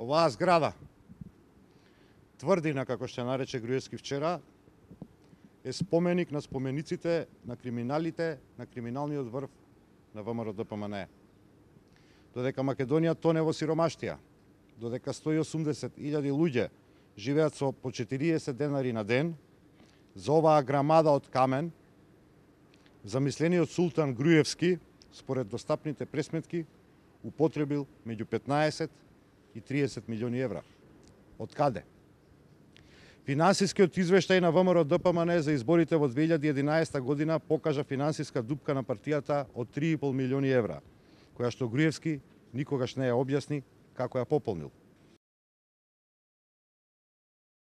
оваа зграда, тврдина како што нарече Груевски вчера, е споменик на спомениците на криминалите, на криминалниот врв на ВМРО ДПМН. Додека Македонија тоне во сиромаштија, додека 180.000 луѓе живеат со по 40 денари на ден, за оваа грамада од камен, замислениот султан Груевски, според достапните пресметки, употребил меѓу 15 и 30 милиони евра. Од каде? Финансискиот извештај на ВМРО ДПМН за изборите во 2011 година покажа финансиска дупка на партијата од 3,5 милиони евра, која што Груевски никогаш не ја објасни како ја пополнил.